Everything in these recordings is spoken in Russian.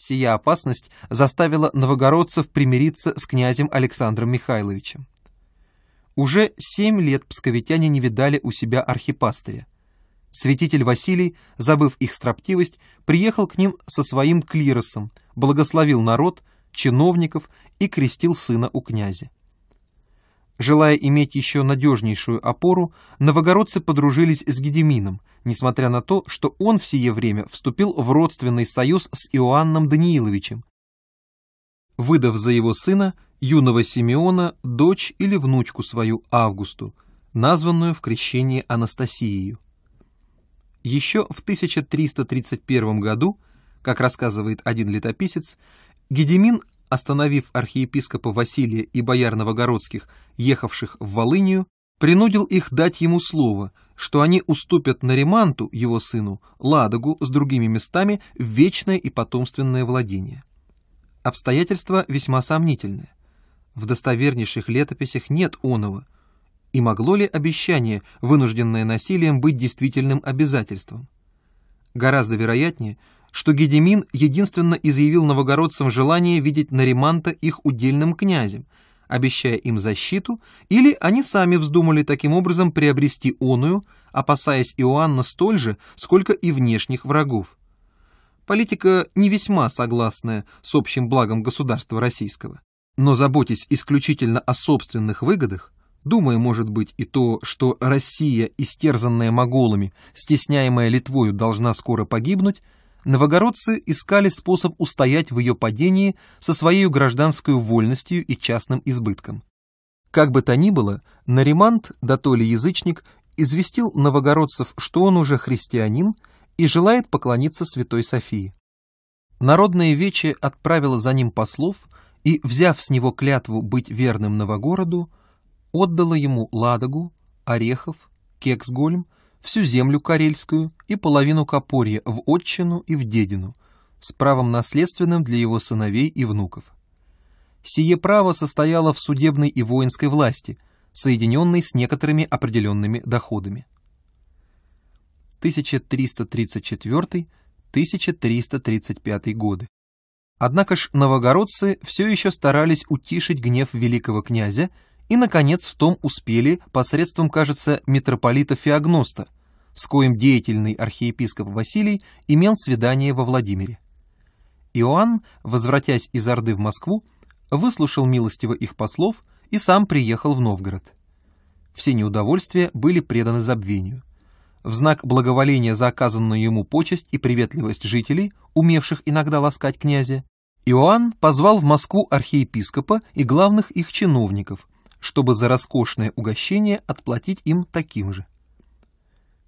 Сия опасность заставила новогородцев примириться с князем Александром Михайловичем. Уже семь лет псковитяне не видали у себя архипастыря. Святитель Василий, забыв их строптивость, приехал к ним со своим клиросом, благословил народ, чиновников и крестил сына у князя. Желая иметь еще надежнейшую опору, новогородцы подружились с Гедемином, несмотря на то, что он в сие время вступил в родственный союз с Иоанном Данииловичем, выдав за его сына, юного Симеона, дочь или внучку свою Августу, названную в крещении Анастасией. Еще в 1331 году, как рассказывает один летописец, Гедемин остановив архиепископа Василия и бояр новогородских, ехавших в Волынию, принудил их дать ему слово, что они уступят Нариманту, его сыну, Ладогу с другими местами в вечное и потомственное владение. Обстоятельства весьма сомнительные. В достовернейших летописях нет оного. И могло ли обещание, вынужденное насилием, быть действительным обязательством? Гораздо вероятнее – что Гедемин единственно изъявил новогородцам желание видеть Нариманта их удельным князем, обещая им защиту, или они сами вздумали таким образом приобрести оную, опасаясь Иоанна столь же, сколько и внешних врагов. Политика не весьма согласная с общим благом государства российского. Но заботясь исключительно о собственных выгодах, думая, может быть, и то, что Россия, истерзанная моголами, стесняемая Литвою, должна скоро погибнуть, новогородцы искали способ устоять в ее падении со своей гражданской вольностью и частным избытком. Как бы то ни было, Наримант, дотоле язычник, известил новогородцев, что он уже христианин и желает поклониться святой Софии. Народное вече отправило за ним послов и, взяв с него клятву быть верным Новогороду, отдало ему Ладогу, Орехов, Кексгольм, всю землю карельскую и половину Копорья в отчину и в дедину, с правом наследственным для его сыновей и внуков. Сие право состояло в судебной и воинской власти, соединенной с некоторыми определенными доходами. 1334-1335 годы. Однако ж новогородцы все еще старались утишить гнев великого князя и, наконец, в том успели посредством, кажется, митрополита Феогноста, с коим деятельный архиепископ Василий имел свидание во Владимире. Иоанн, возвратясь из Орды в Москву, выслушал милостиво их послов и сам приехал в Новгород. Все неудовольствия были преданы забвению. В знак благоволения за оказанную ему почесть и приветливость жителей, умевших иногда ласкать князя, Иоанн позвал в Москву архиепископа и главных их чиновников – чтобы за роскошное угощение отплатить им таким же.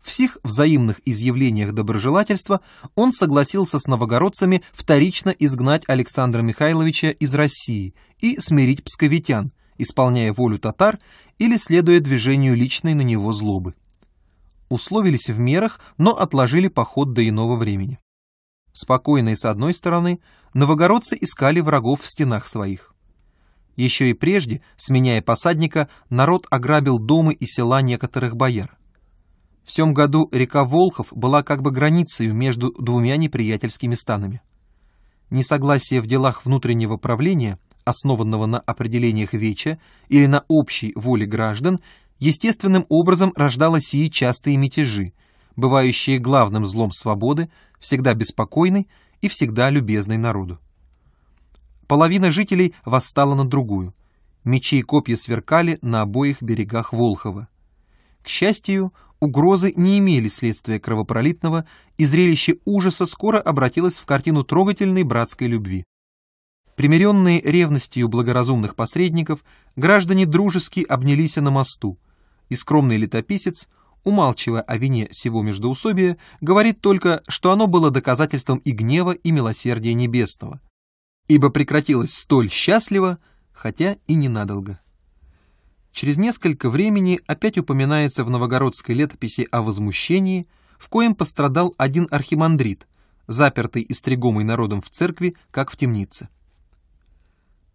В всех взаимных изъявлениях доброжелательства он согласился с новогородцами вторично изгнать Александра Михайловича из России и смирить псковитян, исполняя волю татар или следуя движению личной на него злобы. Условились в мерах, но отложили поход до иного времени. Спокойные с одной стороны, новогородцы искали врагов в стенах своих. Еще и прежде, сменяя посадника, народ ограбил дома и села некоторых бояр. В сём году река Волхов была как бы границей между двумя неприятельскими станами. Несогласие в делах внутреннего правления, основанного на определениях веча или на общей воле граждан, естественным образом рождало сии частые мятежи, бывающие главным злом свободы, всегда беспокойной и всегда любезной народу. Половина жителей восстала на другую. Мечи и копья сверкали на обоих берегах Волхова. К счастью, угрозы не имели следствия кровопролитного, и зрелище ужаса скоро обратилось в картину трогательной братской любви. Примиренные ревностью благоразумных посредников, граждане дружески обнялись на мосту, и скромный летописец, умалчивая о вине сего междоусобия, говорит только, что оно было доказательством и гнева, и милосердия небесного, ибо прекратилось столь счастливо, хотя и ненадолго. Через несколько времени опять упоминается в новогородской летописи о возмущении, в коем пострадал один архимандрит, запертый и стригомый народом в церкви, как в темнице.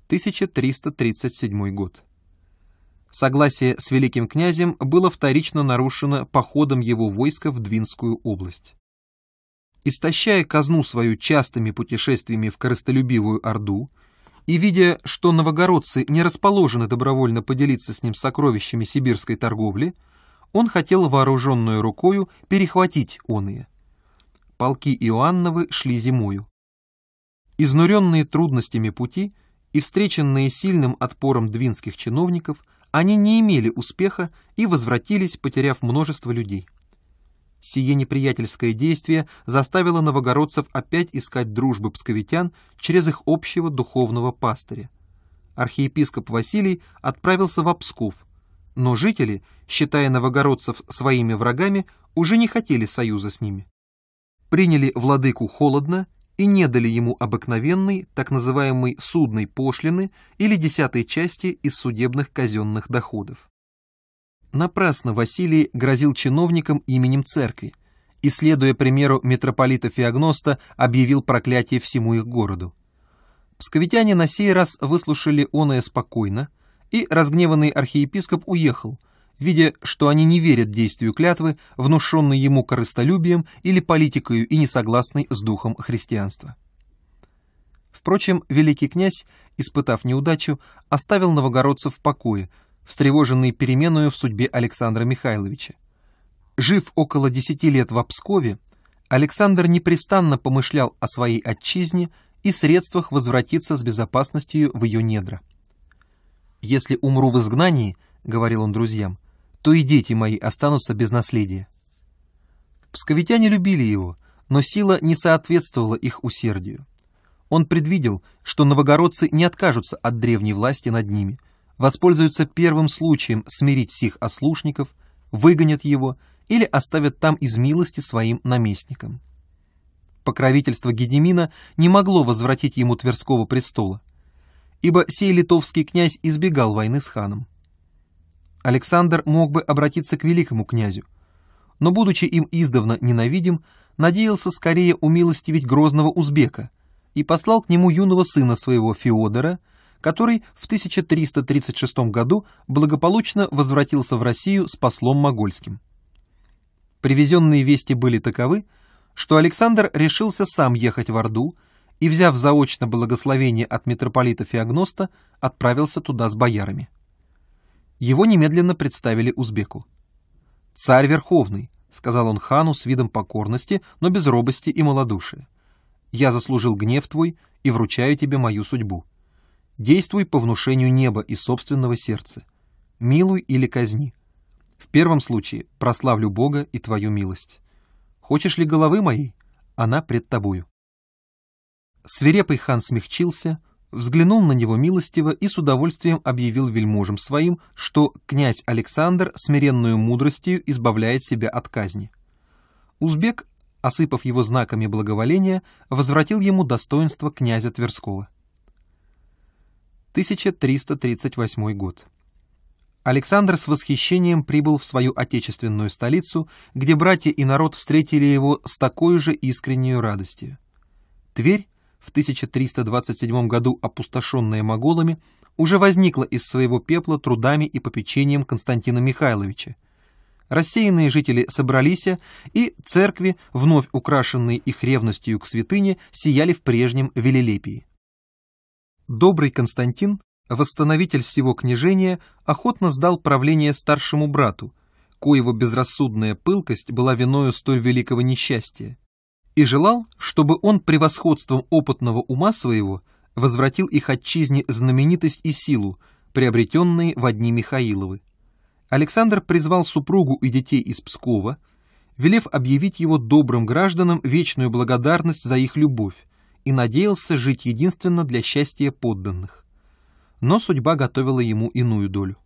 1337 год. Согласие с великим князем было вторично нарушено походом его войска в Двинскую область истощая казну свою частыми путешествиями в корыстолюбивую Орду, и, видя, что новогородцы не расположены добровольно поделиться с ним сокровищами сибирской торговли, он хотел вооруженную рукою перехватить оные. Полки Иоанновы шли зимою. Изнуренные трудностями пути и встреченные сильным отпором двинских чиновников, они не имели успеха и возвратились, потеряв множество людей. Сие неприятельское действие заставило новогородцев опять искать дружбы псковитян через их общего духовного пастыря. Архиепископ Василий отправился в Псков, но жители, считая новогородцев своими врагами, уже не хотели союза с ними. Приняли владыку холодно и не дали ему обыкновенной, так называемой судной пошлины или десятой части из судебных казенных доходов. Напрасно Василий грозил чиновникам именем церкви и, следуя примеру митрополита Феогноста, объявил проклятие всему их городу. Псковитяне на сей раз выслушали оное спокойно, и разгневанный архиепископ уехал, видя, что они не верят действию клятвы, внушенной ему корыстолюбием или политикою и несогласной с духом христианства. Впрочем, великий князь, испытав неудачу, оставил новогородцев в покое, встревоженный переменою в судьбе Александра Михайловича. Жив около десяти лет в Пскове, Александр непрестанно помышлял о своей отчизне и средствах возвратиться с безопасностью в ее недра. «Если умру в изгнании», — говорил он друзьям, — «то и дети мои останутся без наследия». Псковитяне любили его, но сила не соответствовала их усердию. Он предвидел, что новогородцы не откажутся от древней власти над ними — воспользуются первым случаем смирить сих ослушников, выгонят его или оставят там из милости своим наместникам. Покровительство Гедемина не могло возвратить ему Тверского престола, ибо сей литовский князь избегал войны с ханом. Александр мог бы обратиться к великому князю, но, будучи им издавна ненавидим, надеялся скорее умилостивить грозного узбека и послал к нему юного сына своего Феодора – который в 1336 году благополучно возвратился в Россию с послом Могольским. Привезенные вести были таковы, что Александр решился сам ехать в Орду и, взяв заочно благословение от митрополита Феогноста, отправился туда с боярами. Его немедленно представили узбеку. «Царь Верховный», — сказал он хану с видом покорности, но без робости и малодушия. «Я заслужил гнев твой и вручаю тебе мою судьбу. Действуй по внушению неба и собственного сердца. Милуй или казни. В первом случае прославлю Бога и твою милость. Хочешь ли головы моей? Она пред тобою. Свирепый хан смягчился, взглянул на него милостиво и с удовольствием объявил вельможам своим, что князь Александр смиренную мудростью избавляет себя от казни. Узбек, осыпав его знаками благоволения, возвратил ему достоинство князя Тверского. 1338 год. Александр с восхищением прибыл в свою отечественную столицу, где братья и народ встретили его с такой же искренней радостью. Тверь, в 1327 году опустошенная моголами, уже возникла из своего пепла трудами и попечением Константина Михайловича. Рассеянные жители собрались, и церкви, вновь украшенные их ревностью к святыне, сияли в прежнем велелепии. Добрый Константин, восстановитель всего княжения, охотно сдал правление старшему брату, коего безрассудная пылкость была виною столь великого несчастья, и желал, чтобы он превосходством опытного ума своего возвратил их отчизне знаменитость и силу, приобретенные в одни Михаиловы. Александр призвал супругу и детей из Пскова, велев объявить его добрым гражданам вечную благодарность за их любовь, и надеялся жить единственно для счастья подданных. Но судьба готовила ему иную долю.